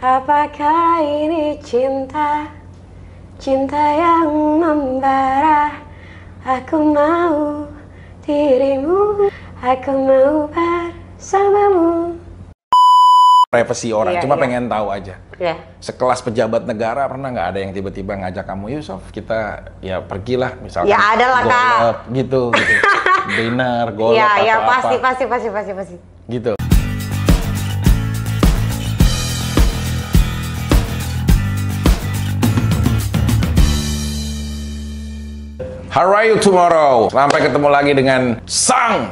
Apakah ini cinta? Cinta yang membara Aku mau dirimu Aku mau bersamamu Privacy orang, yeah, cuma yeah. pengen tahu aja yeah. Sekelas pejabat negara pernah nggak ada yang tiba-tiba ngajak kamu Yusuf kita ya pergilah misalnya Ya ada lah kak gitu, gitu. Dinner, golok ya, iya, atau ya, pasti, pasti, pasti, pasti, pasti Gitu How are you tomorrow? Sampai ketemu lagi dengan Sang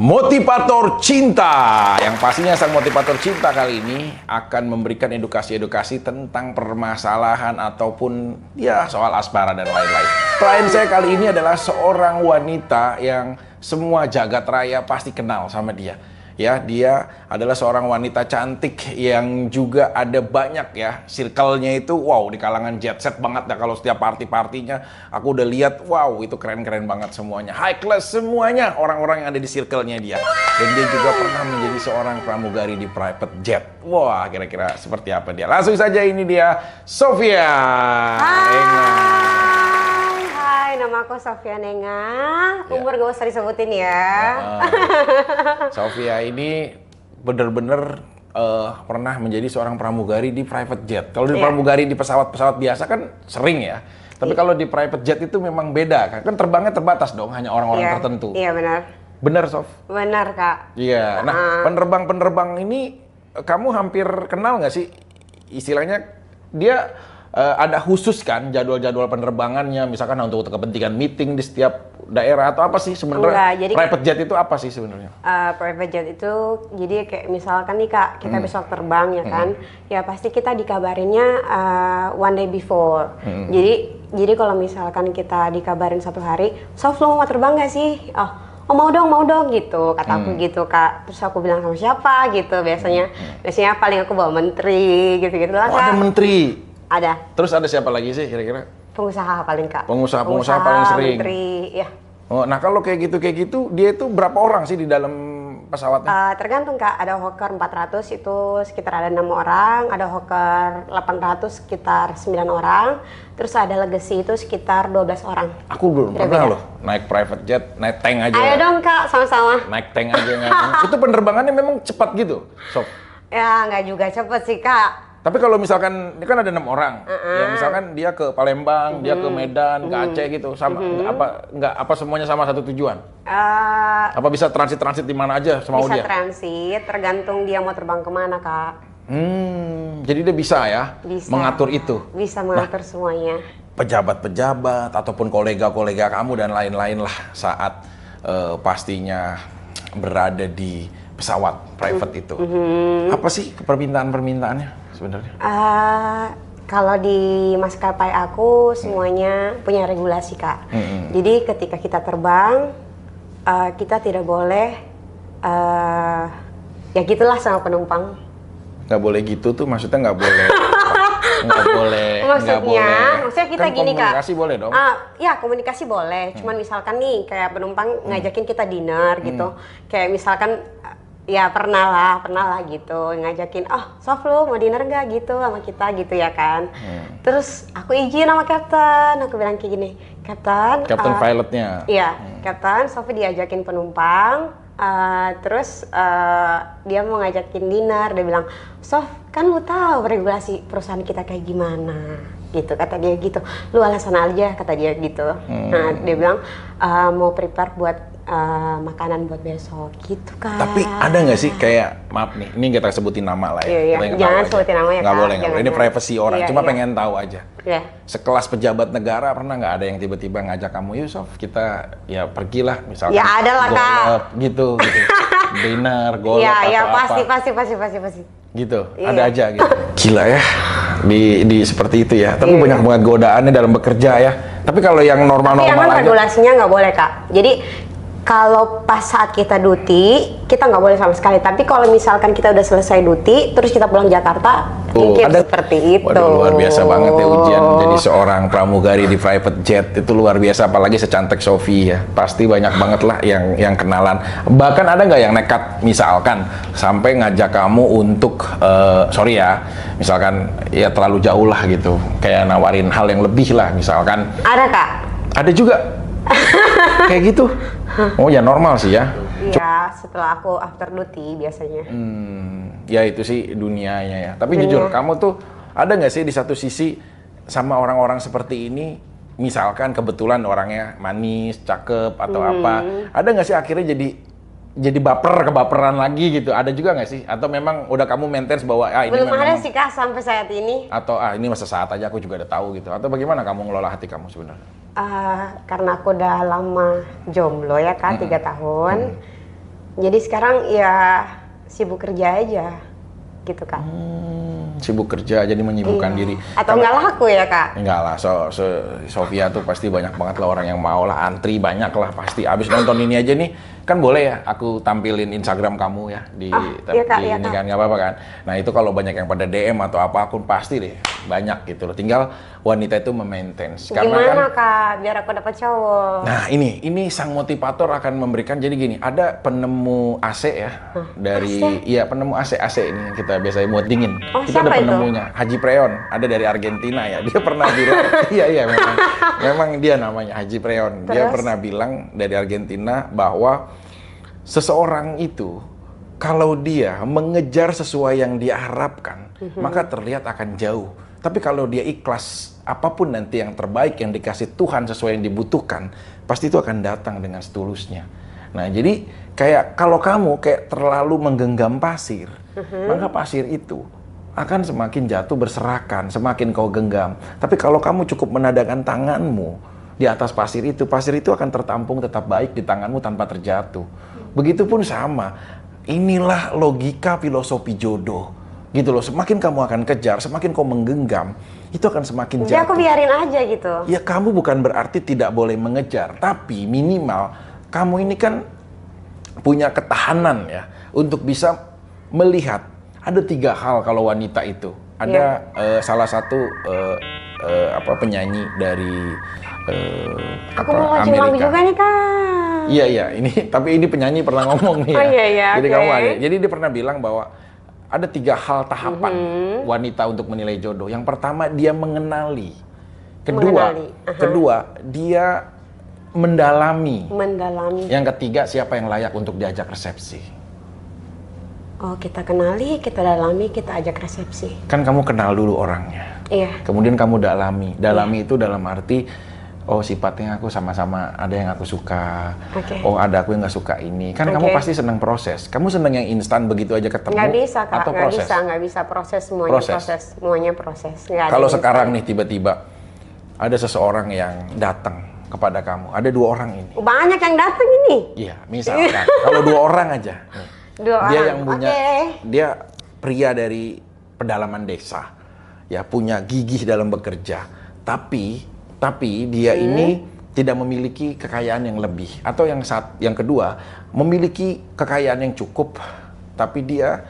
Motivator Cinta yang pastinya sang motivator cinta kali ini akan memberikan edukasi-edukasi tentang permasalahan ataupun ya soal asmara dan lain-lain. Klien saya kali ini adalah seorang wanita yang semua jagat raya pasti kenal sama dia ya dia adalah seorang wanita cantik yang juga ada banyak ya circle-nya itu wow di kalangan jet set banget dah kalau setiap party-partinya aku udah lihat wow itu keren-keren banget semuanya high class semuanya orang-orang yang ada di circle-nya dia dan dia juga pernah menjadi seorang pramugari di private jet wah kira-kira seperti apa dia langsung saja ini dia Sofia Hai. Hai nama aku Sofia Nenga. Ya. Umur ya. gak usah disebutin ya. Uh, Sofia ini bener-bener uh, pernah menjadi seorang pramugari di private jet. Kalau di yeah. pramugari di pesawat-pesawat biasa kan sering ya. Tapi yeah. kalau di private jet itu memang beda kan. Kan terbangnya terbatas dong, hanya orang-orang yeah. tertentu. Iya, yeah, benar. Benar, Sof? Benar, Kak. Iya. Nah, uh. penerbang-penerbang ini kamu hampir kenal nggak sih? Istilahnya dia uh, ada khusus kan jadwal-jadwal penerbangannya misalkan untuk kepentingan meeting di setiap daerah atau apa sih sebenarnya? jadi private jet itu apa sih sebenarnya? Uh, private jet itu jadi kayak misalkan nih Kak, kita hmm. besok terbang ya hmm. kan. Ya pasti kita dikabarinnya uh, one day before. Hmm. Jadi jadi kalau misalkan kita dikabarin satu hari, soft lo mau terbang gak sih?" Oh, oh mau dong mau dong gitu kata hmm. aku gitu kak terus aku bilang sama siapa gitu biasanya hmm. biasanya paling aku bawa menteri gitu gitu lah oh, ada menteri ada. Terus ada siapa lagi sih kira-kira? Pengusaha paling kak. Pengusaha pengusaha, pengusaha paling sering. Menteri, ya. Oh, nah kalau kayak gitu kayak gitu, dia itu berapa orang sih di dalam pesawatnya? Uh, tergantung kak. Ada hawker 400 itu sekitar ada enam orang, ada hawker 800 sekitar 9 orang, terus ada legacy itu sekitar 12 orang. Aku belum Kira -kira. pernah loh naik private jet, naik tank aja. Ayo dong kak, sama-sama. Naik tank aja. itu penerbangannya memang cepat gitu, sob. Ya nggak juga cepet sih kak tapi kalau misalkan ini kan ada enam orang, uh -uh. ya misalkan dia ke Palembang, uh -huh. dia ke Medan, uh -huh. ke Aceh gitu, sama uh -huh. apa nggak apa semuanya sama satu tujuan? Uh, apa bisa transit transit di mana aja semau bisa dia? Bisa transit, tergantung dia mau terbang kemana kak. Hmm, jadi dia bisa ya bisa. mengatur itu. Bisa nah, mengatur nah, semuanya. Pejabat-pejabat ataupun kolega-kolega kamu dan lain-lain lah saat uh, pastinya berada di pesawat private mm-hmm. itu. Mm -hmm. Apa sih permintaan-permintaannya? sebenarnya? Uh, kalau di maskapai aku semuanya hmm. punya regulasi kak. Hmm. Jadi ketika kita terbang, uh, kita tidak boleh uh, ya gitulah sama penumpang. Gak boleh gitu tuh maksudnya nggak boleh. nggak boleh. Maksudnya, boleh. maksudnya kita kan gini kak. Komunikasi boleh dong. Uh, ya komunikasi boleh. Hmm. Cuman misalkan nih kayak penumpang hmm. ngajakin kita dinner hmm. gitu. Kayak misalkan ya pernah lah pernah lah gitu ngajakin oh soft lu mau dinner gak gitu sama kita gitu ya kan hmm. terus aku izin sama captain aku bilang kayak gini captain captain uh, pilotnya iya hmm. captain Sofi diajakin penumpang uh, terus uh, dia mau ngajakin dinner dia bilang Sof kan lu tahu regulasi perusahaan kita kayak gimana gitu kata dia gitu lu alasan aja kata dia gitu nah, hmm. nah dia bilang uh, mau prepare buat uh, makanan buat besok gitu kan. Tapi ada nggak sih kayak maaf nih, ini kita sebutin nama lah ya. Iya, iya. Jangan sebutin nama ya. Nggak boleh, nggak boleh. Ini privasi orang. Iya, Cuma iya. pengen tahu aja. Iya. Sekelas pejabat negara pernah nggak ada yang tiba-tiba ngajak kamu Yusuf kita ya pergilah misalnya. Ya ada lah kak. Gitu, gitu. Dinner, golf ya, ya, pasti, apa. pasti, pasti, pasti, pasti. Gitu, iya. ada aja gitu. Gila ya, di, di seperti itu ya. Tapi iya. banyak iya. banget godaannya dalam bekerja ya. Tapi kalau yang normal-normal Tapi kan aja. regulasinya nggak boleh kak. Jadi kalau pas saat kita duty kita nggak boleh sama sekali tapi kalau misalkan kita udah selesai duty terus kita pulang Jakarta oh, mungkin ada, seperti itu waduh, luar biasa banget ya ujian jadi seorang pramugari di private jet itu luar biasa apalagi secantik Sofi ya pasti banyak banget lah yang yang kenalan bahkan ada nggak yang nekat misalkan sampai ngajak kamu untuk uh, sorry ya misalkan ya terlalu jauh lah gitu kayak nawarin hal yang lebih lah misalkan ada kak ada juga kayak gitu oh ya normal sih ya Ya setelah aku after duty biasanya. Hmm, ya itu sih dunianya ya. Tapi Dunia. jujur, kamu tuh ada nggak sih di satu sisi sama orang-orang seperti ini, misalkan kebetulan orangnya manis, cakep atau hmm. apa, ada nggak sih akhirnya jadi jadi baper kebaperan lagi gitu ada juga nggak sih atau memang udah kamu maintain bahwa ah ini belum ada sih kak sampai saat ini atau ah ini masa saat aja aku juga udah tahu gitu atau bagaimana kamu ngelola hati kamu sebenarnya uh, karena aku udah lama jomblo ya kak tiga -hmm. tahun -hmm. jadi sekarang ya sibuk kerja aja gitu kak. Hmm, sibuk kerja jadi menyibukkan iya. diri. Atau nggak laku ya kak? Nggak lah, so, so, Sofia tuh pasti banyak banget lah orang yang mau lah antri banyak lah pasti. Abis nonton ini aja nih kan boleh ya aku tampilin Instagram kamu ya di oh, iya, kak, di iya, ini kan nggak apa-apa kan. Nah itu kalau banyak yang pada DM atau apa akun pasti deh banyak gitu loh. Tinggal wanita itu memaintain. Kan Gimana kan, kak biar aku dapat cowok? Nah ini ini sang motivator akan memberikan. Jadi gini ada penemu AC ya huh? dari AC? iya penemu AC AC ini kita biasanya buat dingin. Oh, kita ada penemunya itu? Haji Preon ada dari Argentina ya. Dia pernah bilang iya iya memang memang dia namanya Haji Preon. Terus? Dia pernah bilang dari Argentina bahwa seseorang itu kalau dia mengejar sesuai yang diharapkan, mm-hmm. maka terlihat akan jauh. Tapi kalau dia ikhlas, apapun nanti yang terbaik yang dikasih Tuhan sesuai yang dibutuhkan, pasti itu akan datang dengan setulusnya. Nah, jadi kayak kalau kamu kayak terlalu menggenggam pasir, mm-hmm. maka pasir itu akan semakin jatuh berserakan, semakin kau genggam. Tapi kalau kamu cukup menadakan tanganmu di atas pasir itu, pasir itu akan tertampung tetap baik di tanganmu tanpa terjatuh. Begitupun sama, inilah logika filosofi jodoh gitu loh semakin kamu akan kejar semakin kau menggenggam itu akan semakin Jadi jatuh. aku biarin aja gitu ya kamu bukan berarti tidak boleh mengejar tapi minimal kamu ini kan punya ketahanan ya untuk bisa melihat ada tiga hal kalau wanita itu ada yeah. Ya. uh, salah satu uh, uh, apa penyanyi dari uh, aku apa, mau Amerika. juga nih kak iya iya ini tapi ini penyanyi pernah ngomong nih oh, ya oh, iya, iya, jadi okay. kamu ada jadi dia pernah bilang bahwa ada tiga hal tahapan mm -hmm. wanita untuk menilai jodoh. Yang pertama dia mengenali, kedua, mengenali. Uh -huh. kedua dia mendalami, mendalami. Yang ketiga siapa yang layak untuk diajak resepsi. Oh kita kenali, kita dalami, kita ajak resepsi. Kan kamu kenal dulu orangnya. Iya. Kemudian kamu dalami, dalami iya. itu dalam arti oh sifatnya aku sama-sama ada yang aku suka okay. oh ada aku yang nggak suka ini kan okay. kamu pasti senang proses kamu seneng yang instan begitu aja ketemu nggak bisa kak atau nggak proses? bisa nggak bisa proses semuanya proses, proses. semuanya proses nggak kalau sekarang nih tiba-tiba ada seseorang yang datang kepada kamu ada dua orang ini banyak yang datang ini iya misalkan kalau dua orang aja nih, dua dia orang. yang punya okay. dia pria dari pedalaman desa ya punya gigih dalam bekerja tapi tapi dia hmm. ini tidak memiliki kekayaan yang lebih atau yang saat yang kedua memiliki kekayaan yang cukup tapi dia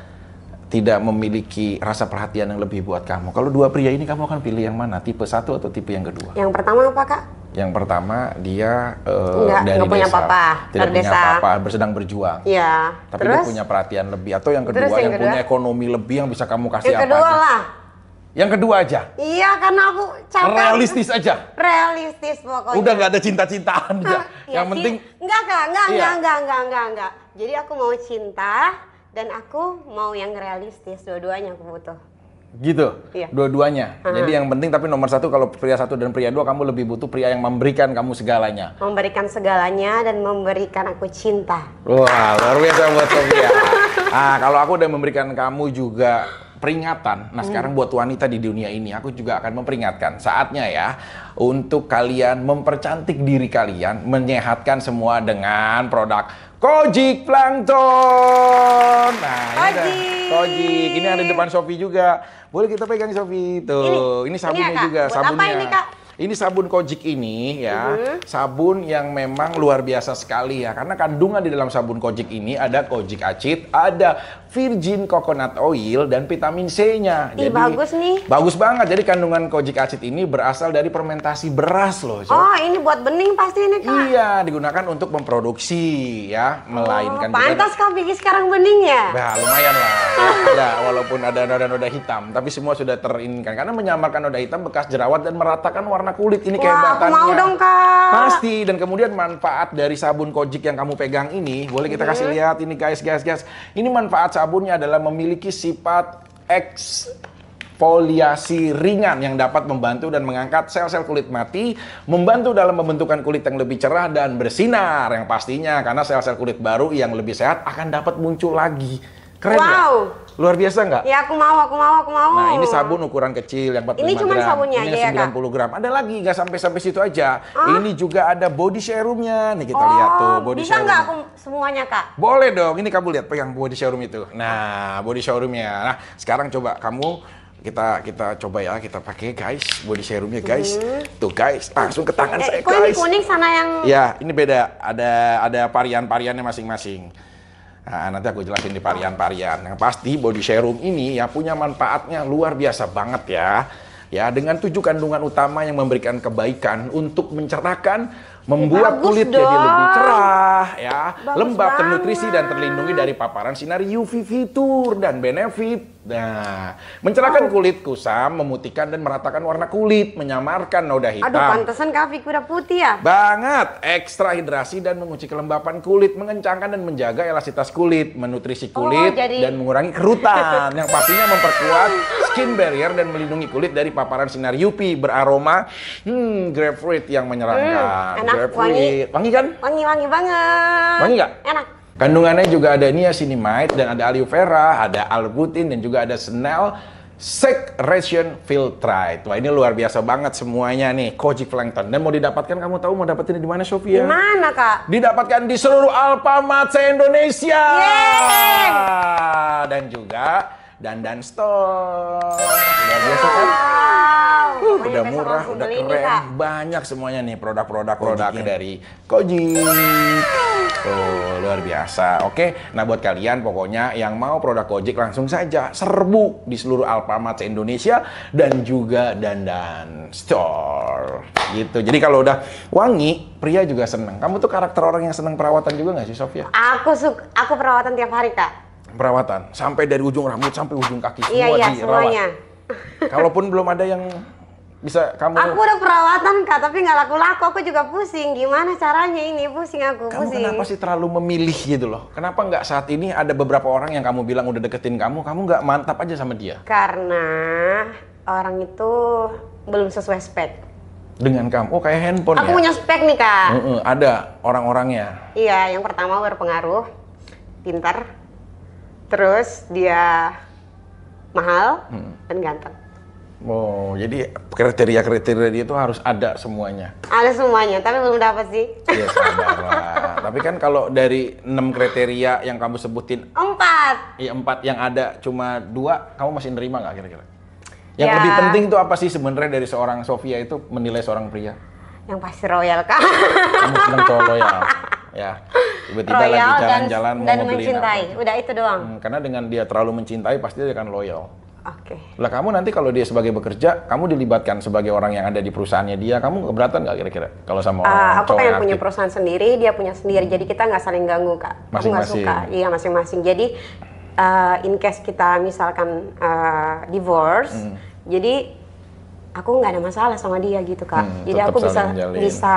tidak memiliki rasa perhatian yang lebih buat kamu. Kalau dua pria ini kamu akan pilih yang mana? Tipe satu atau tipe yang kedua? Yang pertama apa kak? Yang pertama dia uh, dari punya desa, papa, tidak punya desa. papa, bersedang berjuang. Iya. Tapi terus? dia punya perhatian lebih. Atau yang kedua terus yang, yang kedua? punya ekonomi lebih yang bisa kamu kasih yang apa? Yang kedua lah yang kedua aja. Iya, karena aku capek. Realistis aja. Realistis pokoknya. Udah nggak ada cinta-cintaan ya. Yang penting. Enggak, enggak, enggak, iya. enggak, enggak, enggak, enggak, Jadi aku mau cinta dan aku mau yang realistis. Dua-duanya aku butuh. Gitu, iya. dua-duanya. Jadi yang penting tapi nomor satu kalau pria satu dan pria dua kamu lebih butuh pria yang memberikan kamu segalanya. Memberikan segalanya dan memberikan aku cinta. Wah, luar biasa buat Sofia. ah, kalau aku udah memberikan kamu juga peringatan. Nah, hmm. sekarang buat wanita di dunia ini aku juga akan memperingatkan. Saatnya ya untuk kalian mempercantik diri kalian, menyehatkan semua dengan produk Kojik Plankton. Nah, Kojik. Ini Kojik. Ini ada di depan Sofi juga. Boleh kita pegang Sofi. Tuh, ini, ini sabunnya ini, ya, juga, buat sabunnya. Apa ini, Kak? Ini sabun kojik ini ya, uh-huh. sabun yang memang luar biasa sekali ya. Karena kandungan di dalam sabun kojik ini ada kojik acid, ada virgin coconut oil dan vitamin C-nya. Jadi bagus nih. Bagus banget. Jadi kandungan kojik acid ini berasal dari fermentasi beras loh. Jo. Oh, ini buat bening pasti ini Kak. Iya, digunakan untuk memproduksi ya, oh, melainkan oh, pantas juga... Kak Vicky sekarang bening ya? Nah, lumayan lah. ya, walaupun ada noda-noda hitam, tapi semua sudah teringinkan karena menyamarkan noda hitam bekas jerawat dan meratakan warna warna kulit ini kayak Wah, mau dong kak. Pasti dan kemudian manfaat dari sabun kojik yang kamu pegang ini, boleh kita kasih iya. lihat ini guys, guys, guys. Ini manfaat sabunnya adalah memiliki sifat X foliasi ringan yang dapat membantu dan mengangkat sel-sel kulit mati, membantu dalam pembentukan kulit yang lebih cerah dan bersinar yang pastinya karena sel-sel kulit baru yang lebih sehat akan dapat muncul lagi. Keren Wow. Gak? Luar biasa nggak? Ya aku mau, aku mau, aku mau. Nah ini sabun ukuran kecil yang 45 ini gram. Ini cuma sabunnya ini aja ya kak? 90 gram. Ada lagi nggak sampai sampai situ aja. Ah? Ini juga ada body serumnya. Nih kita oh, lihat tuh body bisa serum. Bisa nggak aku semuanya kak? Boleh dong. Ini kamu lihat pegang body serum itu. Nah body serumnya. Nah sekarang coba kamu kita kita coba ya kita pakai guys body serumnya guys hmm. tuh guys langsung ke tangan eh, saya guys Ini kuning sana yang ya ini beda ada ada varian variannya masing-masing Nah, nanti aku jelasin di varian-varian. Yang pasti body serum ini ya punya manfaatnya luar biasa banget ya. Ya, dengan tujuh kandungan utama yang memberikan kebaikan untuk mencerahkan, membuat Bagus kulit dong. jadi lebih cerah, ya, Bagus lembab, banget. ternutrisi dan terlindungi dari paparan sinar UV fitur dan benefit Nah, mencerahkan oh. kulit kusam, memutihkan dan meratakan warna kulit, menyamarkan noda hitam. Aduh, pantesan kafir kuda putih ya? Banget, ekstra hidrasi dan mengunci kelembapan kulit, mengencangkan dan menjaga elastisitas kulit, menutrisi oh, kulit oh, jadi... dan mengurangi kerutan. yang pastinya memperkuat skin barrier dan melindungi kulit dari paparan sinar UV beraroma hmm, grapefruit yang menyerangkan. Hmm, enak, grapefruit. wangi. Wangi kan? Wangi, wangi banget. Wangi gak? Enak. Kandungannya juga ada niacinamide dan ada aloe vera, ada albutin dan juga ada senel secretion filtrate. Wah ini luar biasa banget semuanya nih, koji plankton. Dan mau didapatkan, kamu tahu mau dapetin di mana Sofia? Di mana kak? Didapatkan di seluruh Alfamart se Indonesia. Yeay! Dan juga dan dan Store. Luar biasa kan? Uh, udah murah, udah keren. Ini, Banyak semuanya nih produk-produk produk dari Koji. oh luar biasa. Oke, nah buat kalian pokoknya yang mau produk Gojek langsung saja serbu di seluruh Alfamart indonesia dan juga Dandan Store. Gitu. Jadi kalau udah wangi, pria juga seneng. Kamu tuh karakter orang yang seneng perawatan juga nggak sih, Sofia? Aku suka, aku perawatan tiap hari, Kak perawatan sampai dari ujung rambut sampai ujung kaki iya, semua iya, iya, dirawat. Semuanya. Kalaupun belum ada yang bisa kamu Aku udah perawatan Kak, tapi nggak laku-laku. Aku juga pusing. Gimana caranya ini? Pusing aku, kamu pusing. kenapa sih terlalu memilih gitu loh? Kenapa nggak saat ini ada beberapa orang yang kamu bilang udah deketin kamu, kamu nggak mantap aja sama dia? Karena orang itu belum sesuai spek. Dengan kamu, oh kayak handphone Aku ya? punya spek nih kak. Mm -mm, ada orang-orangnya. Iya, yang pertama berpengaruh, pintar, terus dia mahal hmm. dan ganteng. Oh, jadi kriteria-kriteria dia itu harus ada semuanya. Ada semuanya, tapi belum dapat sih. Iya, sabar Tapi kan kalau dari 6 kriteria yang kamu sebutin, empat. Iya, empat yang ada cuma dua, kamu masih nerima nggak kira-kira? Yang ya. lebih penting itu apa sih sebenarnya dari seorang Sofia itu menilai seorang pria? Yang pasti royal, Kak. Kamu senang cowok loyal. Ya. Tiba-tiba lagi jalan-jalan mau dan mencintai. Udah itu doang. Hmm, karena dengan dia terlalu mencintai pasti dia akan loyal. Okay. Lah kamu nanti kalau dia sebagai bekerja, kamu dilibatkan sebagai orang yang ada di perusahaannya dia, kamu keberatan nggak kira-kira kalau sama orang uh, Aku pengen punya perusahaan sendiri, dia punya sendiri, hmm. jadi kita nggak saling ganggu kak. Masing-masing. suka, iya masing-masing. Jadi uh, in case kita misalkan uh, divorce, hmm. jadi aku nggak ada masalah sama dia gitu kak. Hmm, jadi aku bisa menjalin. bisa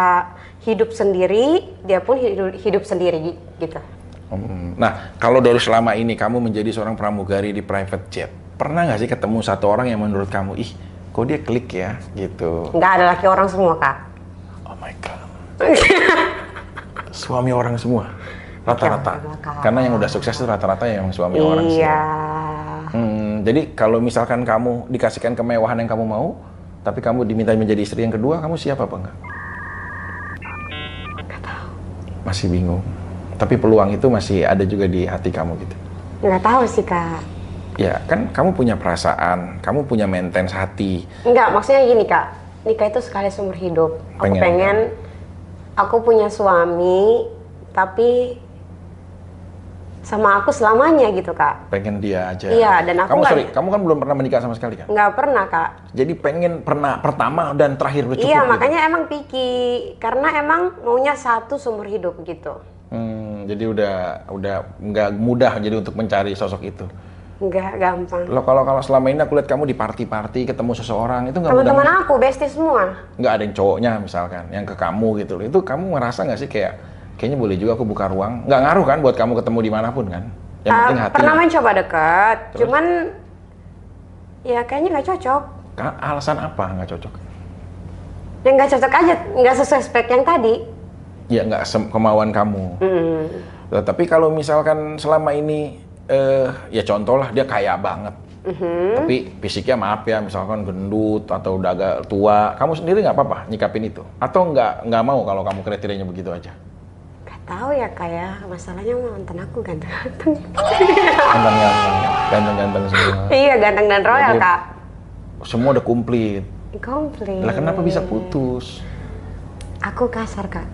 hidup sendiri, dia pun hidup, hidup sendiri gitu. Hmm, nah kalau dari selama ini kamu menjadi seorang pramugari di private jet pernah nggak sih ketemu satu orang yang menurut kamu ih kok dia klik ya gitu nggak ada laki orang semua kak oh my god suami orang semua rata-rata iya, karena yang udah sukses itu rata-rata yang suami iya. orang iya hmm, jadi kalau misalkan kamu dikasihkan kemewahan yang kamu mau tapi kamu diminta menjadi istri yang kedua kamu siapa apa enggak nggak tahu masih bingung tapi peluang itu masih ada juga di hati kamu gitu nggak tahu sih kak Ya, kan kamu punya perasaan, kamu punya maintenance hati. Enggak, maksudnya gini, Kak. Nikah itu sekali seumur hidup. Pengen. Aku pengen ya? aku punya suami tapi sama aku selamanya gitu kak pengen dia aja iya dan aku kamu gak, sorry kamu kan belum pernah menikah sama sekali kan Enggak pernah kak jadi pengen pernah pertama dan terakhir udah iya gitu? makanya gitu. emang picky karena emang maunya satu seumur hidup gitu hmm, jadi udah udah nggak mudah jadi untuk mencari sosok itu Enggak, gampang. Lo kalau kalau selama ini aku lihat kamu di party-party ketemu seseorang itu nggak Teman-teman aku bestie semua. Nggak ada yang cowoknya misalkan, yang ke kamu gitu loh. Itu kamu ngerasa nggak sih kayak kayaknya boleh juga aku buka ruang. Nggak ngaruh kan buat kamu ketemu dimanapun kan? Yang uh, penting hati. Pernah mencoba dekat, cuman ya kayaknya nggak cocok. Alasan apa nggak cocok? Ya nggak cocok aja, nggak sesuai spek yang tadi. Ya nggak kemauan kamu. Mm. -hmm. tapi kalau misalkan selama ini uh, ya contoh lah dia kaya banget Mm-hmm. Tapi fisiknya maaf ya, misalkan gendut atau udah agak tua, kamu sendiri nggak apa-apa nyikapin itu? Atau nggak nggak mau kalau kamu kriterianya begitu aja? Gak tahu ya kayak ya. masalahnya mantan aku ganteng-ganteng. Ganteng-ganteng, ganteng semua. Iya ganteng dan royal Jadi, kak. Semua udah komplit. Komplit. Lah kenapa bisa putus? Aku kasar kak.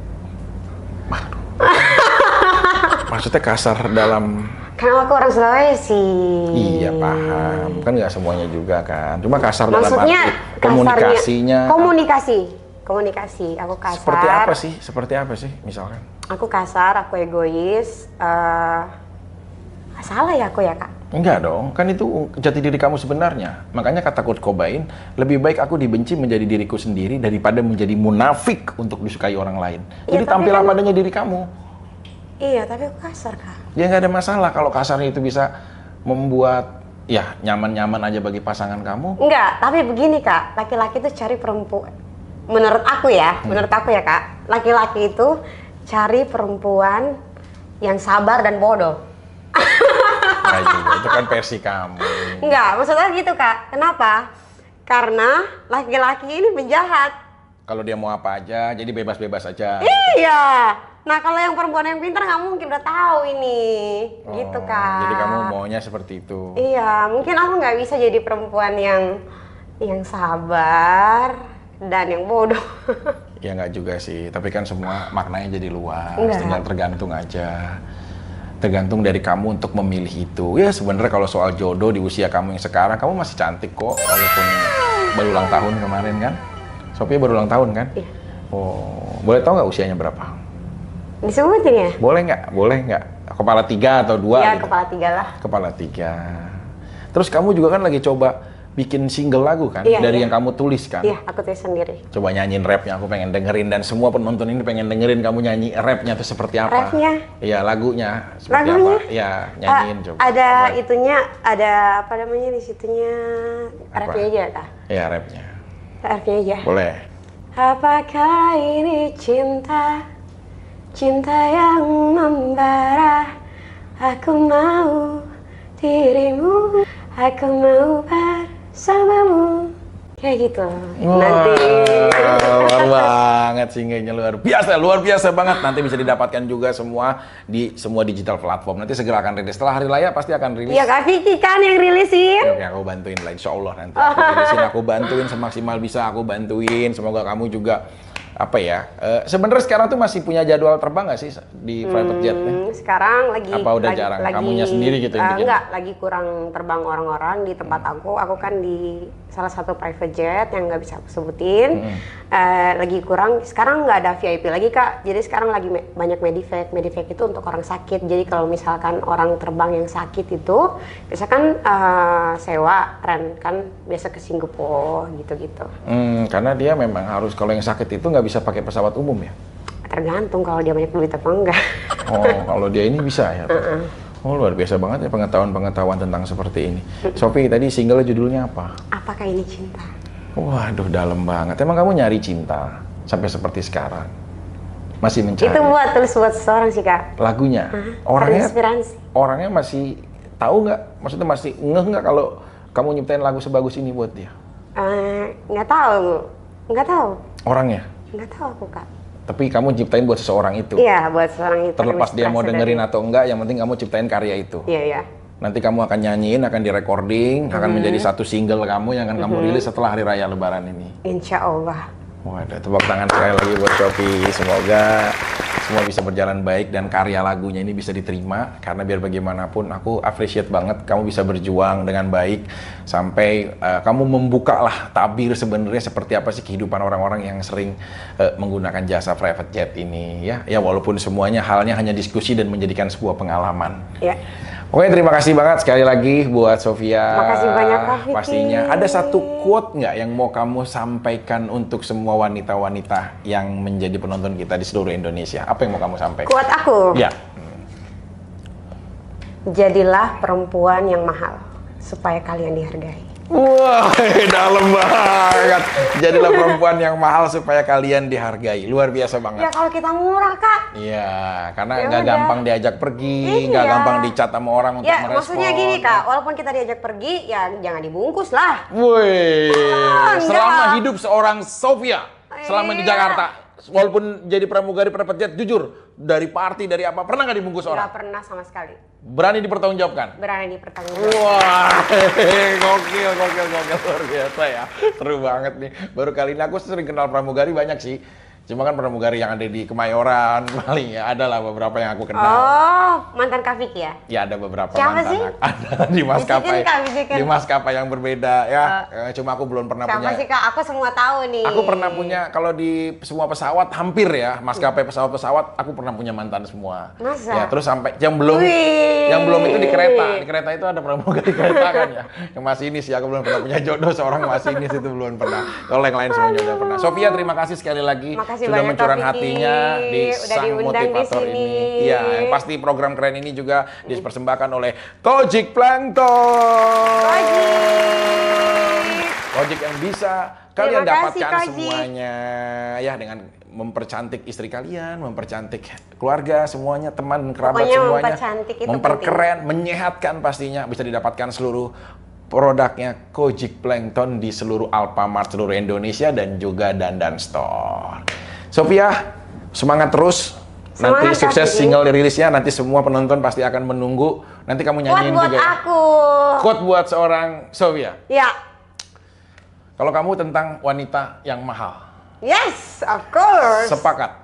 Maksudnya kasar dalam karena aku orang Sulawesi. Iya paham, kan nggak semuanya juga kan. Cuma kasar Maksudnya, dalam arti komunikasinya. Komunikasi, komunikasi. Aku kasar. Seperti apa sih? Seperti apa sih, misalkan? Aku kasar, aku egois. Uh, salah ya aku ya kak? Enggak dong, kan itu jati diri kamu sebenarnya. Makanya kata Kurt Cobain, lebih baik aku dibenci menjadi diriku sendiri daripada menjadi munafik untuk disukai orang lain. Iya, Jadi tampil kan, padanya diri kamu. Iya, tapi aku kasar kak. Ya nggak ada masalah kalau kasarnya itu bisa membuat ya nyaman-nyaman aja bagi pasangan kamu. Enggak, tapi begini kak, laki-laki itu cari perempuan. Menurut aku ya, hmm. menurut aku ya kak, laki-laki itu cari perempuan yang sabar dan bodoh. Nah, iya, itu kan versi kamu. Enggak, maksudnya gitu kak. Kenapa? Karena laki-laki ini penjahat. Kalau dia mau apa aja, jadi bebas-bebas aja. Iya. Nah kalau yang perempuan yang pintar nggak mungkin udah tahu ini, gitu, oh, gitu kan. Jadi kamu maunya seperti itu. Iya, mungkin aku nggak bisa jadi perempuan yang yang sabar dan yang bodoh. ya nggak juga sih, tapi kan semua maknanya jadi luas, Enggak. tinggal tergantung aja. Tergantung dari kamu untuk memilih itu. Ya sebenarnya kalau soal jodoh di usia kamu yang sekarang, kamu masih cantik kok, walaupun baru ulang tahun kemarin kan. Sophie baru ulang tahun kan? Iya. Oh, boleh tahu nggak usianya berapa? Disebutin ya? Boleh nggak? Boleh nggak? Kepala tiga atau dua? Iya, gitu. kepala tiga lah. Kepala tiga. Terus kamu juga kan lagi coba bikin single lagu kan? Iya, Dari iya. yang kamu tulis kan? Iya, aku tulis sendiri. Coba nyanyiin rapnya, aku pengen dengerin. Dan semua penonton ini pengen dengerin kamu nyanyi rapnya itu seperti apa. Rapnya? Iya, lagunya. Seperti lagunya? Iya, nyanyiin uh, coba. Ada coba. itunya, ada apa namanya di situnya? Rapnya aja Iya, rapnya. Rapnya aja. Boleh. Apakah ini cinta? Cinta yang membara Aku mau dirimu Aku mau bersamamu Kayak gitu Wah, Nanti Luar banget singgahnya luar biasa Luar biasa banget Nanti bisa didapatkan juga semua Di semua digital platform Nanti segera akan rilis Setelah hari raya pasti akan rilis Ya Kak Vicky kan yang rilisin Oke aku bantuin lah insya Allah nanti Aku, rilisin, aku bantuin semaksimal bisa aku bantuin Semoga kamu juga apa ya? Uh, Sebenarnya sekarang tuh masih punya jadwal terbang nggak sih di private jet? Hmm, sekarang lagi apa udah lagi, jarang? Lagi, Kamunya sendiri gitu ya? uh, eh, Enggak, lagi kurang terbang orang-orang di tempat hmm. aku. Aku kan di salah satu private jet yang nggak bisa aku sebutin hmm. uh, lagi kurang sekarang nggak ada VIP lagi kak jadi sekarang lagi me banyak medevac medevac itu untuk orang sakit jadi kalau misalkan orang terbang yang sakit itu biasa kan uh, sewa rent kan biasa ke Singapura gitu-gitu hmm, karena dia memang harus kalau yang sakit itu nggak bisa pakai pesawat umum ya tergantung kalau dia banyak duit apa enggak oh kalau dia ini bisa ya uh -uh. Oh luar biasa banget ya pengetahuan-pengetahuan tentang seperti ini. Sophie tadi single judulnya apa? Apakah ini cinta? Waduh dalam banget. Emang kamu nyari cinta sampai seperti sekarang? Masih mencari? Itu buat tulis buat seorang sih kak. Lagunya? Uh, orangnya? Orangnya masih tahu nggak? Maksudnya masih ngeh nggak kalau kamu nyiptain lagu sebagus ini buat dia? Eh, nggak uh, tahu, nggak tahu. Orangnya? Nggak tahu aku kak tapi kamu ciptain buat seseorang itu. Iya, buat seseorang itu. Terlepas dia mau dengerin dari... atau enggak, yang penting kamu ciptain karya itu. Iya, iya. Nanti kamu akan nyanyiin, akan direcording, hmm. akan menjadi satu single kamu yang akan hmm. kamu rilis setelah Hari Raya Lebaran ini. Insya Allah. Waduh, tepuk tangan sekali lagi buat Shopee. Semoga semua bisa berjalan baik dan karya lagunya ini bisa diterima karena biar bagaimanapun aku appreciate banget kamu bisa berjuang dengan baik sampai uh, kamu membuka lah tabir sebenarnya seperti apa sih kehidupan orang-orang yang sering uh, menggunakan jasa private jet ini ya ya walaupun semuanya halnya hanya diskusi dan menjadikan sebuah pengalaman. Yeah. Oke, terima kasih banget sekali lagi buat Sofia. Makasih banyak Kak Pastinya. Ada satu quote nggak yang mau kamu sampaikan untuk semua wanita-wanita yang menjadi penonton kita di seluruh Indonesia? Apa yang mau kamu sampaikan? Quote aku? Ya. Jadilah perempuan yang mahal supaya kalian dihargai. Wah, wow, dalam banget. Jadilah perempuan yang mahal supaya kalian dihargai. Luar biasa banget. Ya kalau kita murah, Kak. Iya, karena ya nggak ya gampang diajak pergi, iya. nggak iya. gampang dicat sama orang untuk ya, merespon. maksudnya gini, Kak. Walaupun kita diajak pergi, ya jangan dibungkus lah. Woi, selama hidup seorang Sofia, selama iya. di Jakarta, walaupun jadi pramugari perpetet jujur dari party dari apa pernah nggak dibungkus orang? Nggak pernah sama sekali. Berani dipertanggungjawabkan? Berani dipertanggungjawabkan. Wah, gokil, gokil, gokil luar biasa ya. Seru banget nih. Baru kali ini aku sering kenal pramugari banyak sih Cuma kan pramugari yang ada di Kemayoran paling ya ada lah beberapa yang aku kenal. Oh, mantan Kafik ya? Ya ada beberapa Siapa mantan. Sih? Ada di maskapai. Kan? Di maskapai yang berbeda ya. Uh, cuma aku belum pernah siapa punya. Siapa sih Kak? Aku semua tahu nih. Aku pernah punya kalau di semua pesawat hampir ya, maskapai pesawat-pesawat aku pernah punya mantan semua. Masa? Ya, terus sampai yang belum Wih. yang belum itu di kereta. Di kereta itu ada pramugari kereta kan ya. Yang masih ini sih aku belum pernah punya jodoh seorang masih ini itu belum pernah. Kalau yang lain semuanya udah pernah. Sofia terima kasih sekali lagi. Makasih kasih sudah banyak mencurahkan hatinya di Udah sang motivator di ini. Iya, yang pasti program keren ini juga dipersembahkan oleh Tojik Plankton. Tojik, Kojik yang bisa kalian kasih, dapatkan semuanya ya dengan mempercantik istri kalian, mempercantik keluarga semuanya, teman kerabat Pokoknya semuanya, memperkeren, menyehatkan pastinya bisa didapatkan seluruh produknya Kojik Plankton di seluruh Alfamart seluruh Indonesia dan juga Dandan Store. Sofia, semangat terus. Semangat nanti sukses kasih. single rilisnya, nanti semua penonton pasti akan menunggu. Nanti kamu nyanyiin Quote buat ya. aku. Quote buat seorang Sofia. Ya. Kalau kamu tentang wanita yang mahal. Yes, of course. Sepakat.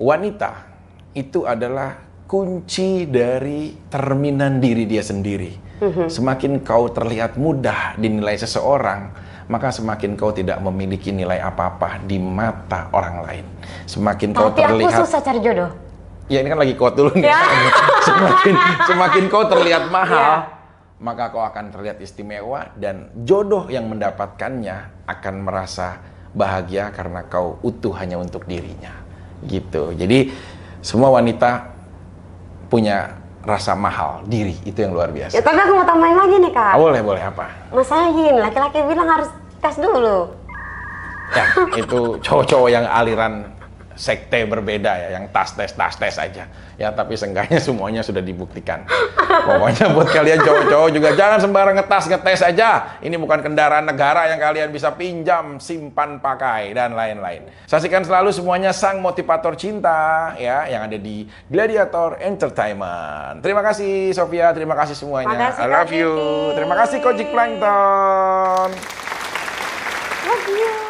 Wanita itu adalah kunci dari terminan diri dia sendiri Mm-hmm. Semakin kau terlihat mudah dinilai seseorang, maka semakin kau tidak memiliki nilai apa-apa di mata orang lain. Semakin Tapi kau terlihat aku susah cari jodoh. Ya ini kan lagi kuat dulu nih. Yeah. semakin semakin kau terlihat mahal, yeah maka kau akan terlihat istimewa dan jodoh yang mendapatkannya akan merasa bahagia karena kau utuh hanya untuk dirinya. Gitu. Jadi semua wanita punya rasa mahal diri itu yang luar biasa. Ya, tapi aku mau tambahin lagi nih kak. Oh, boleh boleh apa? Masahin laki-laki bilang harus tes dulu. Ya itu cowok-cowok yang aliran sekte berbeda ya, yang tas tes tas tes aja. Ya tapi seenggaknya semuanya sudah dibuktikan. Pokoknya buat kalian cowok-cowok juga jangan sembarang ngetas ngetes aja. Ini bukan kendaraan negara yang kalian bisa pinjam, simpan, pakai dan lain-lain. Saksikan selalu semuanya sang motivator cinta ya yang ada di Gladiator Entertainment. Terima kasih Sofia, terima kasih semuanya. Makasih, I love you. Terima kasih Kojik Plankton. Love you.